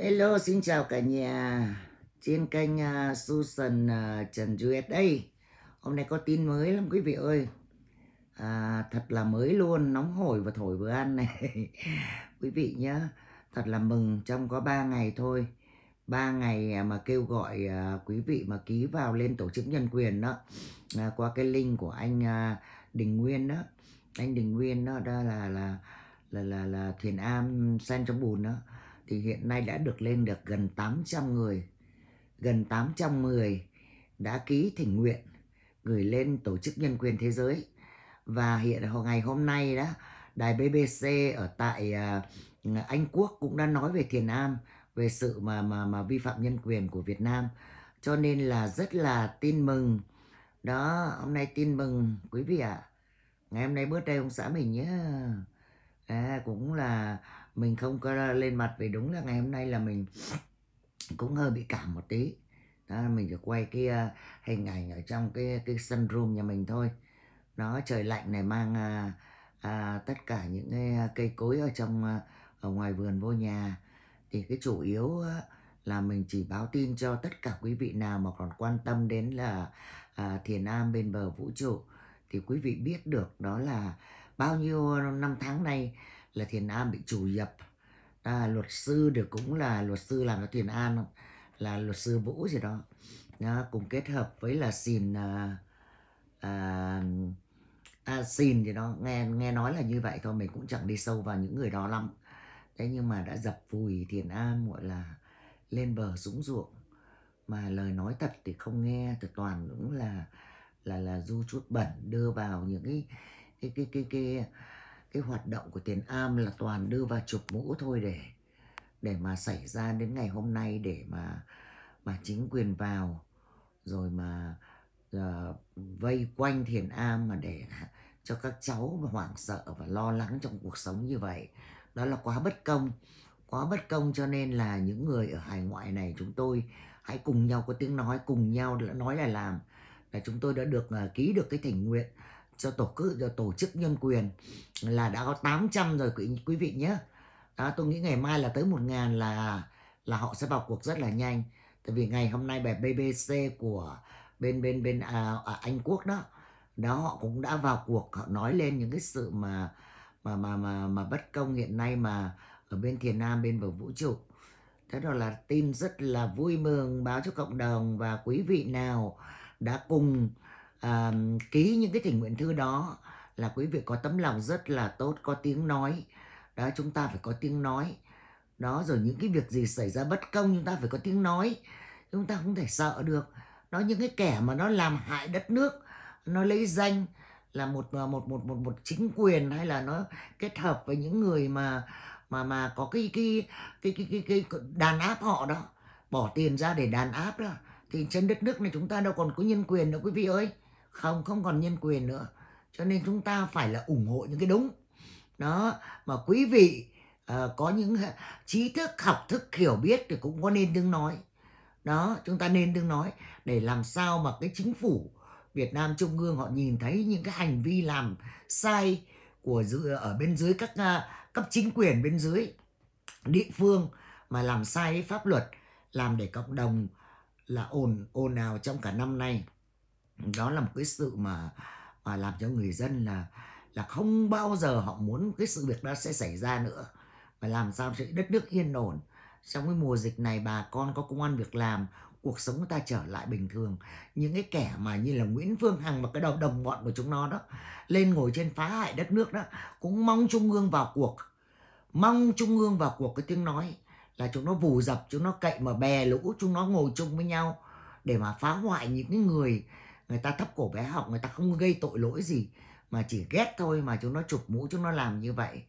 Hello, xin chào cả nhà Trên kênh uh, Susan uh, Trần Duyệt đây Hôm nay có tin mới lắm quý vị ơi à, Thật là mới luôn, nóng hổi và thổi vừa ăn này Quý vị nhá, thật là mừng trong có 3 ngày thôi 3 ngày à, mà kêu gọi uh, quý vị mà ký vào lên tổ chức nhân quyền đó à, Qua cái link của anh uh, Đình Nguyên đó Anh Đình Nguyên đó, đó là là là là, là Thiền Am sen trong bùn đó thì hiện nay đã được lên được gần 800 người, gần 800 người đã ký thỉnh nguyện gửi lên Tổ chức Nhân quyền Thế giới. Và hiện ngày hôm nay đó, đài BBC ở tại à, Anh Quốc cũng đã nói về Thiền Am, về sự mà mà mà vi phạm nhân quyền của Việt Nam. Cho nên là rất là tin mừng. Đó, hôm nay tin mừng quý vị ạ. À. Ngày hôm nay bữa đây ông xã mình nhé. À, cũng là mình không có lên mặt vì đúng là ngày hôm nay là mình cũng hơi bị cảm một tí đó mình được quay cái uh, hình ảnh ở trong cái cái sân room nhà mình thôi nó trời lạnh này mang uh, uh, tất cả những cái uh, cây cối ở trong uh, ở ngoài vườn vô nhà thì cái chủ yếu uh, là mình chỉ báo tin cho tất cả quý vị nào mà còn quan tâm đến là uh, thiền am bên bờ vũ trụ thì quý vị biết được đó là bao nhiêu năm tháng nay là Thiền An bị chủ nhập à, luật sư được cũng là luật sư làm cho Thiền An là luật sư Vũ gì đó à, cùng kết hợp với là xin à, à, à, xin gì đó nghe nghe nói là như vậy thôi mình cũng chẳng đi sâu vào những người đó lắm thế nhưng mà đã dập vùi Thiền An gọi là lên bờ súng ruộng mà lời nói thật thì không nghe thì toàn cũng là là là du chút bẩn đưa vào những cái cái cái cái, cái cái hoạt động của tiền am là toàn đưa vào chụp mũ thôi để để mà xảy ra đến ngày hôm nay để mà mà chính quyền vào rồi mà uh, vây quanh thiền am mà để cho các cháu mà hoảng sợ và lo lắng trong cuộc sống như vậy đó là quá bất công quá bất công cho nên là những người ở hải ngoại này chúng tôi hãy cùng nhau có tiếng nói cùng nhau nói là làm là chúng tôi đã được uh, ký được cái thỉnh nguyện cho tổ cứ tổ chức nhân quyền là đã có 800 rồi quý, quý vị nhé đó tôi nghĩ ngày mai là tới 1.000 là là họ sẽ vào cuộc rất là nhanh tại vì ngày hôm nay bài BBC của bên bên bên à, à, Anh Quốc đó đó họ cũng đã vào cuộc họ nói lên những cái sự mà mà mà mà mà bất công hiện nay mà ở bên Thiền Nam bên bờ vũ trụ thế đó là tin rất là vui mừng báo cho cộng đồng và quý vị nào đã cùng à, ký những cái thỉnh nguyện thư đó là quý vị có tấm lòng rất là tốt có tiếng nói đó chúng ta phải có tiếng nói đó rồi những cái việc gì xảy ra bất công chúng ta phải có tiếng nói chúng ta không thể sợ được nó những cái kẻ mà nó làm hại đất nước nó lấy danh là một ờ, một một một một chính quyền hay là nó kết hợp với những người mà mà mà có cái cái cái cái cái, cái, cái đàn áp họ đó bỏ tiền ra để đàn áp đó thì trên đất nước này chúng ta đâu còn có nhân quyền đâu quý vị ơi không không còn nhân quyền nữa cho nên chúng ta phải là ủng hộ những cái đúng đó mà quý vị uh, có những trí thức học thức hiểu biết thì cũng có nên đứng nói đó chúng ta nên đứng nói để làm sao mà cái chính phủ Việt Nam trung ương họ nhìn thấy những cái hành vi làm sai của dự, ở bên dưới các uh, cấp chính quyền bên dưới địa phương mà làm sai pháp luật làm để cộng đồng là ồn ồn nào trong cả năm nay đó là một cái sự mà à, làm cho người dân là là không bao giờ họ muốn cái sự việc đó sẽ xảy ra nữa và làm sao để đất nước yên ổn trong cái mùa dịch này bà con có công an việc làm cuộc sống của ta trở lại bình thường những cái kẻ mà như là Nguyễn Phương Hằng và cái đầu đồng bọn của chúng nó đó lên ngồi trên phá hại đất nước đó cũng mong trung ương vào cuộc mong trung ương vào cuộc cái tiếng nói là chúng nó vù dập chúng nó cậy mà bè lũ chúng nó ngồi chung với nhau để mà phá hoại những cái người người ta thấp cổ bé học người ta không gây tội lỗi gì mà chỉ ghét thôi mà chúng nó chụp mũ chúng nó làm như vậy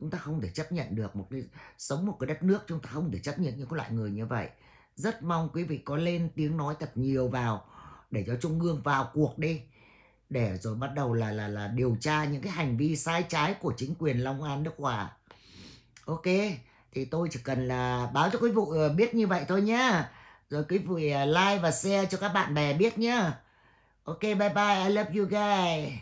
chúng ta không thể chấp nhận được một cái sống một cái đất nước chúng ta không thể chấp nhận những loại người như vậy rất mong quý vị có lên tiếng nói thật nhiều vào để cho trung ương vào cuộc đi để rồi bắt đầu là là là điều tra những cái hành vi sai trái của chính quyền Long An Đức Hòa ok thì tôi chỉ cần là báo cho quý vị ờ, biết như vậy thôi nhá rồi quý vị ờ, like và share cho các bạn bè biết nhá Okay, bye-bye. I love you guys.